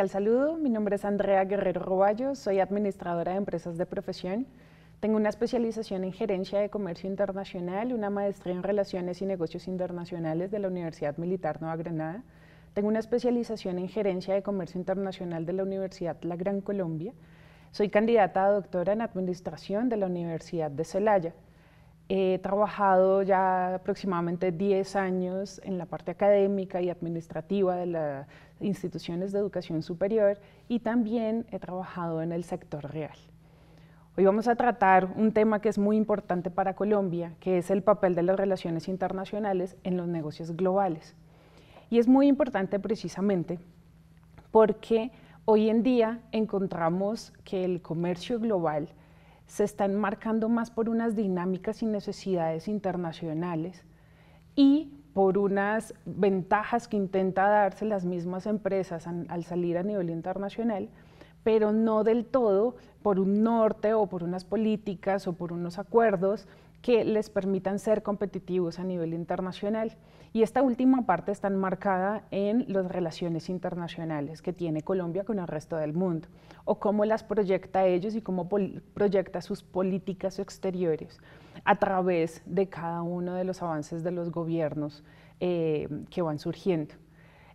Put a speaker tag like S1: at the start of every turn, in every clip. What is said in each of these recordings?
S1: Al saludo. Mi nombre es Andrea Guerrero Roballo, soy administradora de empresas de profesión. Tengo una especialización en gerencia de comercio internacional, una maestría en relaciones y negocios internacionales de la Universidad Militar Nueva Granada. Tengo una especialización en gerencia de comercio internacional de la Universidad La Gran Colombia. Soy candidata a doctora en administración de la Universidad de Celaya. He trabajado ya aproximadamente 10 años en la parte académica y administrativa de las instituciones de educación superior y también he trabajado en el sector real. Hoy vamos a tratar un tema que es muy importante para Colombia, que es el papel de las relaciones internacionales en los negocios globales. Y es muy importante precisamente porque hoy en día encontramos que el comercio global se están marcando más por unas dinámicas y necesidades internacionales y por unas ventajas que intenta darse las mismas empresas al salir a nivel internacional, pero no del todo por un norte o por unas políticas o por unos acuerdos que les permitan ser competitivos a nivel internacional. Y esta última parte está enmarcada en las relaciones internacionales que tiene Colombia con el resto del mundo, o cómo las proyecta ellos y cómo proyecta sus políticas exteriores a través de cada uno de los avances de los gobiernos eh, que van surgiendo.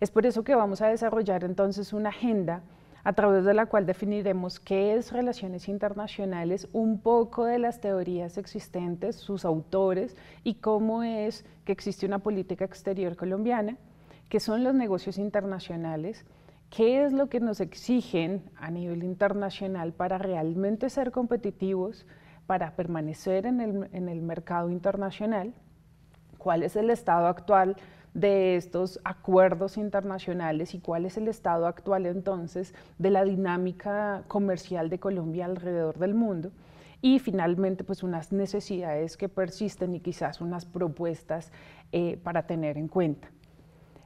S1: Es por eso que vamos a desarrollar entonces una agenda a través de la cual definiremos qué es relaciones internacionales, un poco de las teorías existentes, sus autores y cómo es que existe una política exterior colombiana, qué son los negocios internacionales, qué es lo que nos exigen a nivel internacional para realmente ser competitivos, para permanecer en el, en el mercado internacional, cuál es el estado actual de estos acuerdos internacionales y cuál es el estado actual entonces de la dinámica comercial de Colombia alrededor del mundo y finalmente pues unas necesidades que persisten y quizás unas propuestas eh, para tener en cuenta.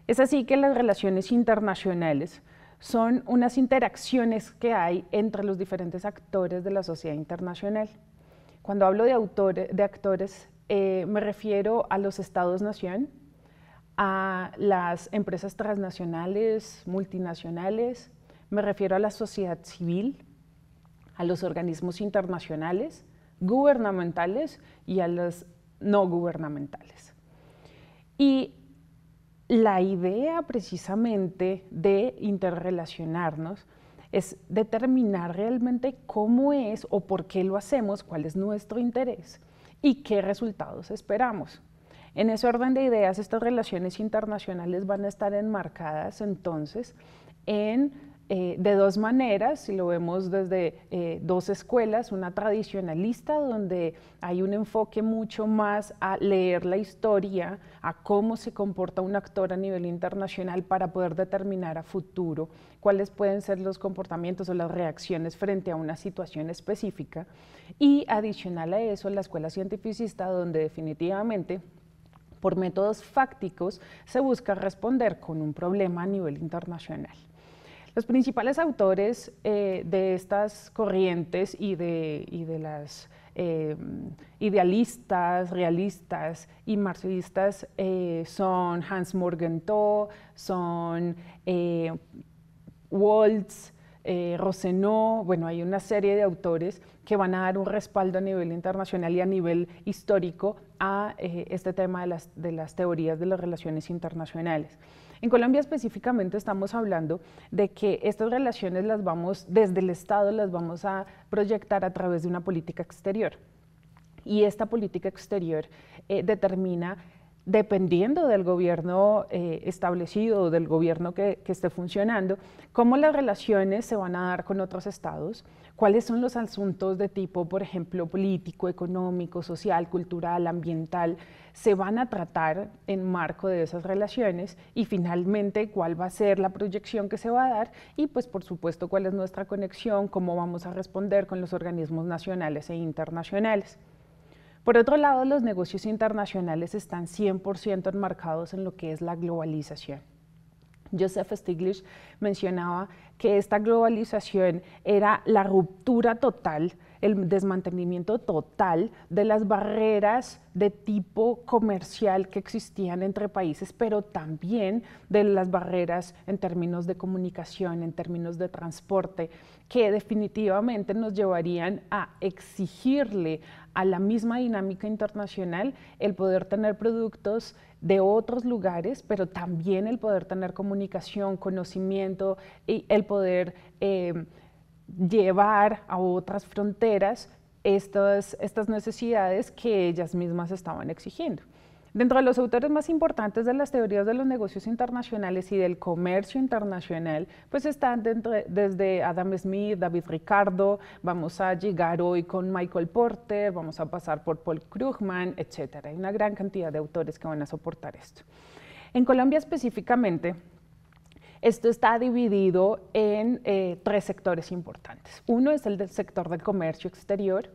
S1: Es así que las relaciones internacionales son unas interacciones que hay entre los diferentes actores de la sociedad internacional. Cuando hablo de, de actores, eh, me refiero a los estados-nación, a las empresas transnacionales, multinacionales, me refiero a la sociedad civil, a los organismos internacionales, gubernamentales y a los no gubernamentales. Y la idea precisamente de interrelacionarnos es determinar realmente cómo es o por qué lo hacemos, cuál es nuestro interés y qué resultados esperamos. En ese orden de ideas, estas relaciones internacionales van a estar enmarcadas entonces en, eh, de dos maneras, si lo vemos desde eh, dos escuelas, una tradicionalista donde hay un enfoque mucho más a leer la historia, a cómo se comporta un actor a nivel internacional para poder determinar a futuro cuáles pueden ser los comportamientos o las reacciones frente a una situación específica y adicional a eso la escuela científicista donde definitivamente por métodos fácticos se busca responder con un problema a nivel internacional. Los principales autores eh, de estas corrientes y de, de las eh, idealistas, realistas y marxistas eh, son Hans Morgenthau, son Waltz, eh, bueno, hay una serie de autores que van a dar un respaldo a nivel internacional y a nivel histórico a eh, este tema de las, teorías de las relaciones internacionales. En Colombia específicamente estamos hablando de que estas relaciones las vamos, desde el Estado las vamos a proyectar a través de una política exterior y esta política exterior eh, determina dependiendo del gobierno eh, establecido establecido, del gobierno que, que, esté funcionando, cómo las relaciones se van a dar con otros estados, cuáles son los asuntos de tipo, por ejemplo, político, económico, social, cultural, ambiental, se van a tratar en marco de esas relaciones y finalmente cuál va a ser la proyección que se va a dar y pues por supuesto cuál es nuestra conexión, cómo vamos a responder con los organismos nacionales e internacionales. Por otro lado, los negocios internacionales están 100% enmarcados en lo que es la globalización. Joseph Stiglitz mencionaba que esta globalización era la ruptura total el desmantelamiento total de las barreras de tipo comercial que existían entre países, pero también de las barreras en términos de comunicación, en términos de transporte, que definitivamente nos llevarían a exigirle a la misma dinámica internacional el poder tener productos de otros lugares, pero también el poder tener comunicación, conocimiento y el poder... Eh, llevar a otras fronteras estas, estas necesidades que ellas mismas estaban exigiendo. Dentro de los autores más importantes de las teorías de los negocios internacionales y del comercio internacional, pues están desde Adam Smith, David Ricardo, vamos a llegar hoy con Michael Porter, vamos a pasar por Paul Krugman, etc. Hay una gran cantidad de autores que van a soportar esto. En Colombia específicamente, esto está dividido en eh, tres sectores importantes. Uno es el del sector del comercio exterior,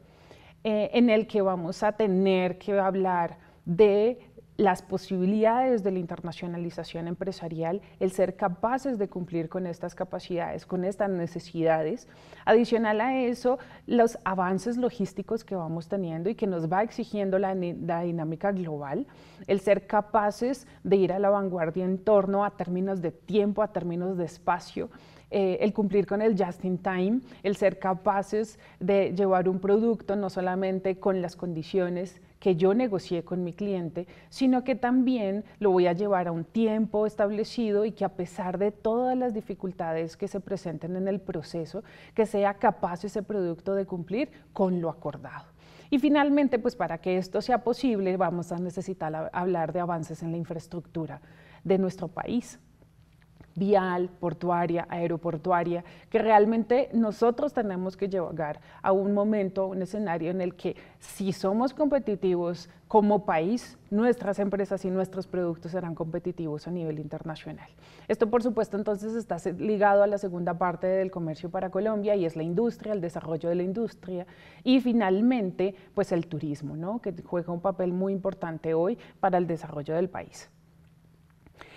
S1: eh, en el que vamos a tener que hablar de las posibilidades de la internacionalización empresarial, el ser capaces de cumplir con estas capacidades, con estas necesidades. Adicional a eso, los avances logísticos que vamos teniendo y que nos va exigiendo la, dinámica global, el ser capaces de ir a la vanguardia en torno a términos de tiempo, a términos de espacio, eh, el cumplir con el just in time, el ser capaces de llevar un producto no solamente con las condiciones, que yo negocié con mi cliente, sino que también lo voy a llevar a un tiempo establecido y que a pesar de todas las dificultades que se presenten en el proceso, que sea capaz ese producto de cumplir con lo acordado. Y finalmente, pues para que esto sea posible, vamos a necesitar hablar de avances en la infraestructura de nuestro país vial, portuaria, aeroportuaria, que realmente nosotros tenemos que llegar a un momento, un escenario en el que si somos competitivos como país, nuestras empresas y nuestros productos serán competitivos a nivel internacional. Esto, por supuesto, entonces está ligado a la segunda parte del comercio para Colombia y es la industria, el desarrollo de la industria y finalmente, pues el turismo, ¿no? que juega un papel muy importante hoy para el desarrollo del país.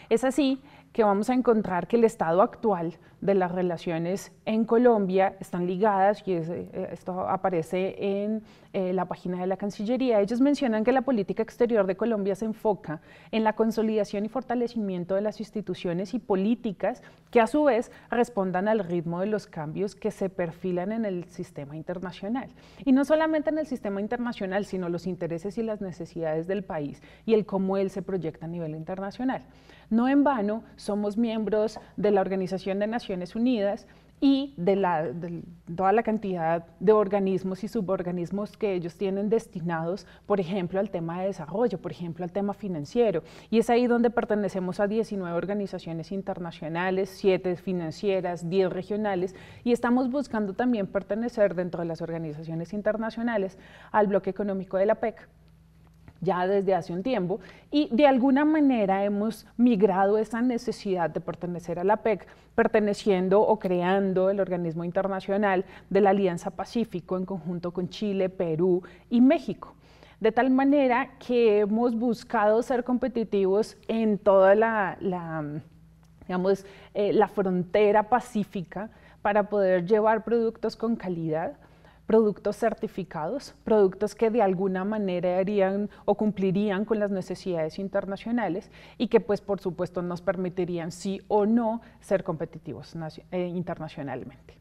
S1: Es así que vamos a encontrar que el estado actual de las relaciones en Colombia están ligadas, y eh, esto aparece en eh, la página de la Cancillería, ellos mencionan que la política exterior de Colombia se enfoca en la consolidación y fortalecimiento de las instituciones y políticas que a su vez respondan al ritmo de los cambios que se perfilan en el sistema internacional. Y no solamente en el sistema internacional, sino los intereses y las necesidades del país y el cómo él se proyecta a nivel internacional. No en vano somos miembros de la Organización de Naciones Unidas y de, toda la cantidad de organismos y suborganismos que ellos tienen destinados, por ejemplo, al tema de desarrollo, por ejemplo, al tema financiero. Y es ahí donde pertenecemos a 19 organizaciones internacionales, 7 financieras, 10 regionales, y estamos buscando también pertenecer dentro de las organizaciones internacionales al bloque económico de la PEC ya desde hace un tiempo y de alguna manera hemos migrado esa necesidad de pertenecer a la PEC, perteneciendo o creando el organismo internacional de la Alianza Pacífico en conjunto con Chile, Perú y México de tal manera que hemos buscado ser competitivos en toda la, la eh, frontera pacífica para poder llevar productos con calidad productos certificados, productos que de alguna manera harían o cumplirían con las necesidades internacionales y que pues por supuesto nos permitirían sí o no ser competitivos eh, internacionalmente.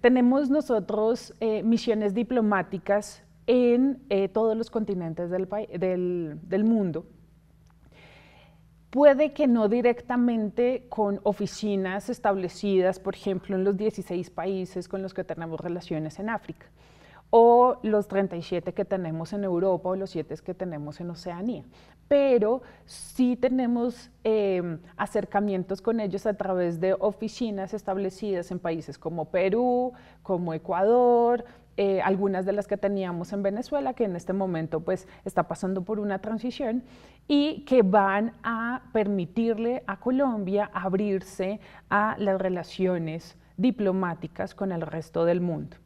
S1: tenemos nosotros eh, misiones diplomáticas en eh, todos los continentes del mundo Puede que no directamente con oficinas establecidas, por ejemplo, en los 16 países con los que tenemos relaciones en África, o los 37 que tenemos en Europa o los 7 que tenemos en Oceanía. Pero sí tenemos em, acercamientos con ellos a través de oficinas establecidas en países como Perú, como Ecuador, eh, algunas de las que teníamos en Venezuela, que en este momento pues está pasando por una transición, y que van a permitirle a Colombia abrirse a las relaciones diplomáticas con el resto del mundo.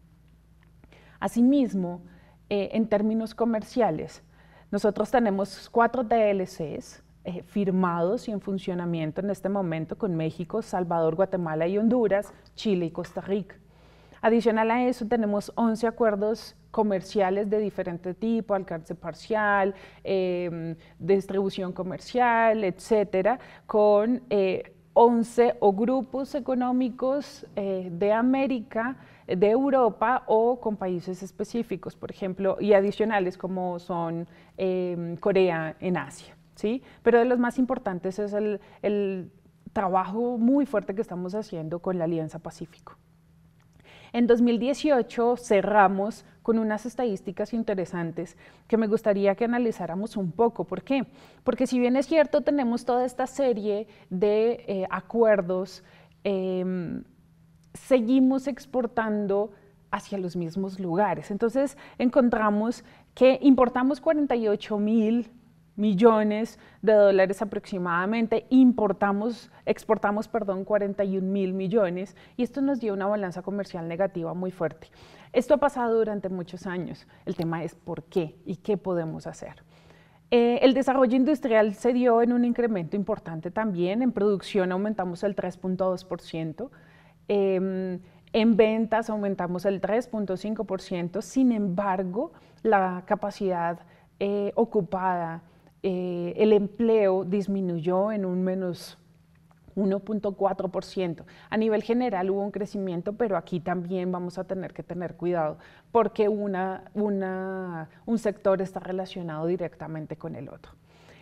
S1: Asimismo, eh, en términos comerciales, nosotros tenemos cuatro TLCs eh, firmados y en funcionamiento en este momento con México, Salvador, Guatemala y Honduras, Chile y Costa Rica. Adicional a eso, tenemos 11 acuerdos comerciales de diferente tipo, alcance parcial, em, distribución comercial, etcétera, con 11 eh, o grupos económicos de América de Europa o con países específicos, por ejemplo, y adicionales como son em, Corea en Asia. ¿sí? Pero de los más importantes es el, trabajo muy fuerte que estamos haciendo con la Alianza Pacífico. En 2018 cerramos con unas estadísticas interesantes que me gustaría que analizáramos un poco. ¿Por qué? Porque si bien es cierto, tenemos toda esta serie de eh, acuerdos em, seguimos exportando hacia los mismos lugares. Entonces encontramos que importamos 48 mil millones de dólares aproximadamente, importamos, exportamos, perdón, 41 mil millones y esto nos dio una balanza comercial negativa muy fuerte. Esto ha pasado durante muchos años. El tema es por qué y qué podemos hacer. Eh, el desarrollo industrial se dio en un incremento importante también. En producción aumentamos el 3.2%. Em, en ventas aumentamos el 3.5%, sin embargo, la capacidad eh, ocupada, eh, el empleo disminuyó en un menos 1.4%. A nivel general hubo un crecimiento, pero aquí también vamos a tener que tener cuidado porque una, una, un sector está relacionado directamente con el otro.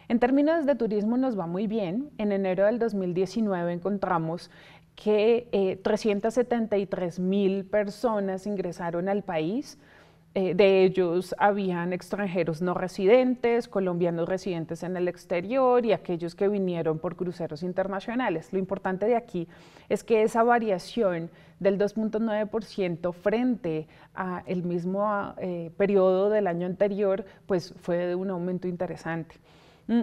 S1: En términos de turismo nos va muy bien. En enero del 2019 encontramos que 373 eh, mil personas ingresaron al país. Eh, de ellos habían extranjeros no residentes, colombianos residentes en el exterior y aquellos que vinieron por cruceros internacionales. Lo importante de aquí es que esa variación del 2.9% frente al mismo eh, periodo del año anterior, pues fue de un aumento interesante. Mm,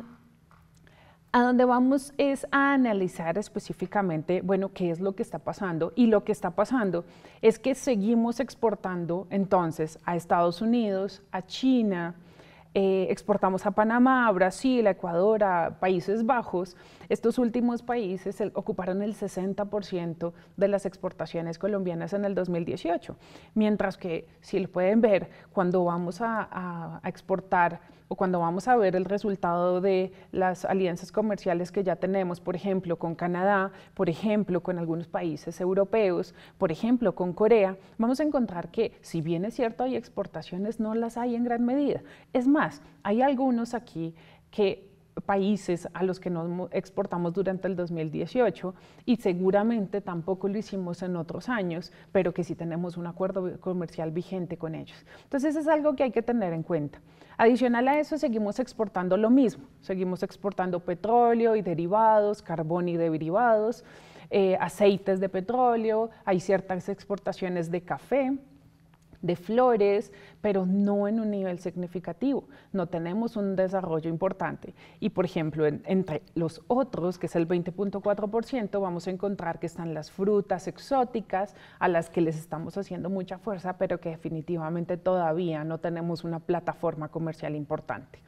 S1: a donde vamos es a analizar específicamente, bueno, qué es lo que está pasando. Y lo que está pasando es que seguimos exportando entonces a Estados Unidos, a China, eh, exportamos a Panamá, a Brasil, a Ecuador, a Países Bajos. Estos últimos países ocuparon el 60% de las exportaciones colombianas en el 2018. Mientras que, si lo pueden ver, cuando vamos a, a, a exportar o cuando vamos a ver el resultado de las alianzas comerciales que ya tenemos, por ejemplo, con Canadá, por ejemplo, con algunos países europeos, por ejemplo, con Corea, vamos a encontrar que si bien es cierto hay exportaciones, no las hay en gran medida. Es más, hay algunos aquí que países a los que nos exportamos durante el 2018 y seguramente tampoco lo hicimos en otros años, pero que sí tenemos un acuerdo comercial vigente con ellos. Entonces es algo que hay que tener en cuenta. Adicional a eso, seguimos exportando lo mismo, seguimos exportando petróleo y derivados, carbón y derivados, eh, aceites de petróleo, hay ciertas exportaciones de café, de flores, pero no en un nivel significativo. No tenemos un desarrollo importante. Y por ejemplo, entre los otros, que es el 20.4%, vamos a encontrar que están las frutas exóticas a las que les estamos haciendo mucha fuerza, pero que definitivamente todavía no tenemos una plataforma comercial importante.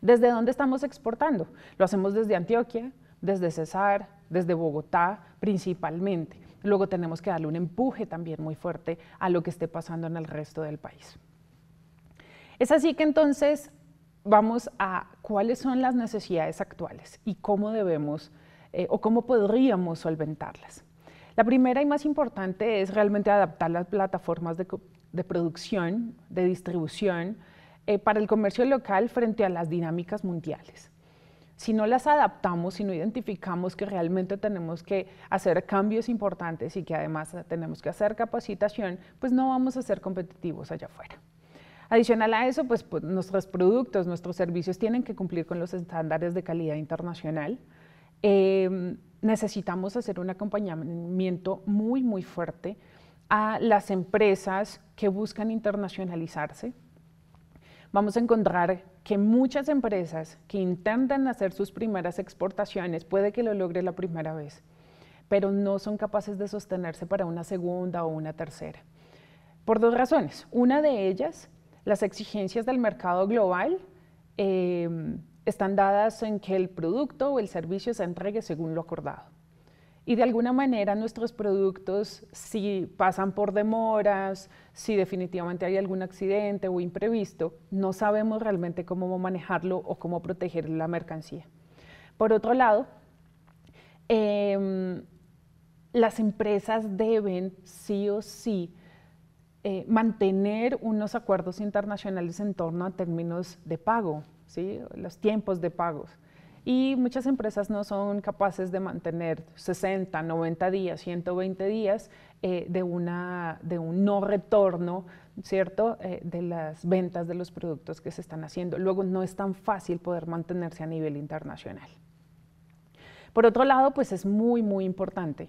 S1: ¿Desde dónde estamos exportando? Lo hacemos desde Antioquia, desde Cesar, desde Bogotá principalmente luego tenemos que darle un empuje también muy fuerte a lo que esté pasando en el resto del país. Es así que entonces vamos a cuáles son las necesidades actuales y cómo debemos eh, o cómo podríamos solventarlas. La primera y más importante es realmente adaptar las plataformas de, producción, de distribución, eh, para el comercio local frente a las dinámicas mundiales si no las adaptamos, si no identificamos que realmente tenemos que hacer cambios importantes y que además tenemos que hacer capacitación, pues no vamos a ser competitivos allá afuera. Adicional a eso, pues, pues nuestros productos, nuestros servicios tienen que cumplir con los estándares de calidad internacional. Em, necesitamos hacer un acompañamiento muy, muy fuerte a las empresas que buscan internacionalizarse vamos a encontrar que muchas empresas que intentan hacer sus primeras exportaciones, puede que lo logre la primera vez, pero no son capaces de sostenerse para una segunda o una tercera. Por dos razones. Una de ellas, las exigencias del mercado global eh, están dadas en que el producto o el servicio se entregue según lo acordado. Y de alguna manera nuestros productos, si pasan por demoras, si definitivamente hay algún accidente o imprevisto, no sabemos realmente cómo manejarlo o cómo proteger la mercancía. Por otro lado, em, las empresas deben sí o sí eh, mantener unos acuerdos internacionales en torno a términos de pago, ¿sí? los tiempos de pagos y muchas empresas no son capaces de mantener 60, 90 días, 120 días eh, de, una, de un no retorno, ¿cierto?, eh, de las ventas de los productos que se están haciendo. Luego no es tan fácil poder mantenerse a nivel internacional. Por otro lado, pues es muy, muy importante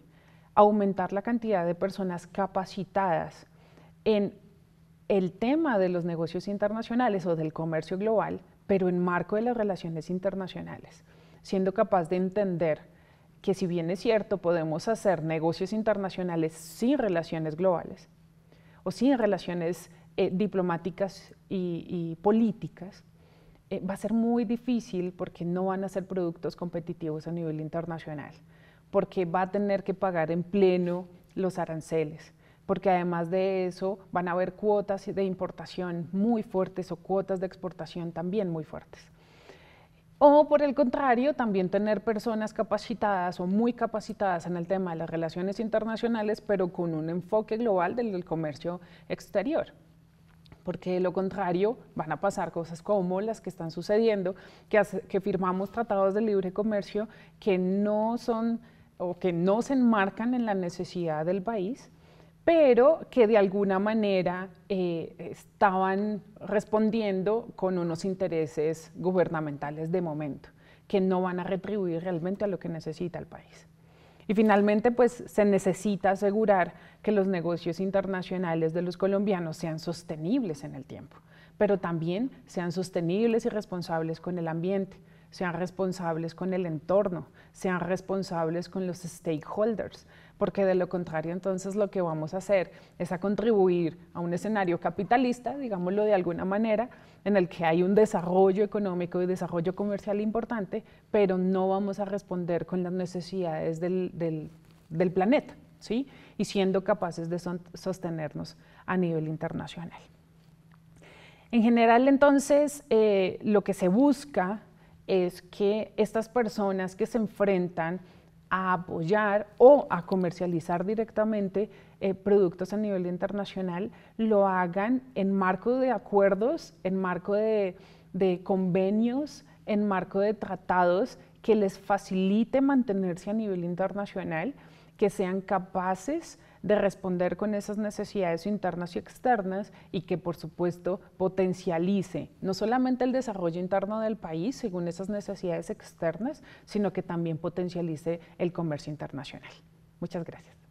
S1: aumentar la cantidad de personas capacitadas en el tema de los negocios internacionales o del comercio global, pero en marco de las relaciones internacionales, siendo capaz de entender que si bien es cierto podemos hacer negocios internacionales sin relaciones globales o sin relaciones eh, diplomáticas y, políticas, eh, va a ser muy difícil porque no van a ser productos competitivos a nivel internacional, porque va a tener que pagar en pleno los aranceles, porque además de eso van a haber cuotas de importación muy fuertes o cuotas de exportación también muy fuertes. O por el contrario, también tener personas capacitadas o muy capacitadas en el tema de las relaciones internacionales, pero con un enfoque global del comercio exterior porque de lo contrario van a pasar cosas como las que están sucediendo, que, que, firmamos tratados de libre comercio que no son o que no se enmarcan en la necesidad del país pero que de alguna manera eh, estaban respondiendo con unos intereses gubernamentales de momento, que no van a retribuir realmente a lo que necesita el país. Y finalmente, pues se necesita asegurar que los negocios internacionales de los colombianos sean sostenibles en el tiempo, pero también sean sostenibles y responsables con el ambiente, sean responsables con el entorno, sean responsables con los stakeholders, porque de lo contrario entonces lo que vamos a hacer es a contribuir a un escenario capitalista, digámoslo de alguna manera, en el que hay un desarrollo económico y desarrollo comercial importante, pero no vamos a responder con las necesidades del, planeta, ¿sí? Y siendo capaces de sostenernos a nivel internacional. En general, entonces, eh, lo que se busca es que estas personas que se enfrentan a apoyar o a comercializar directamente eh, productos a nivel internacional, lo hagan en marco de acuerdos, en marco de, de convenios, en marco de tratados que les facilite mantenerse a nivel internacional, que sean capaces de responder con esas necesidades internas y externas y que por supuesto potencialice no solamente el desarrollo interno del país según esas necesidades externas, sino que también potencialice el comercio internacional. Muchas gracias.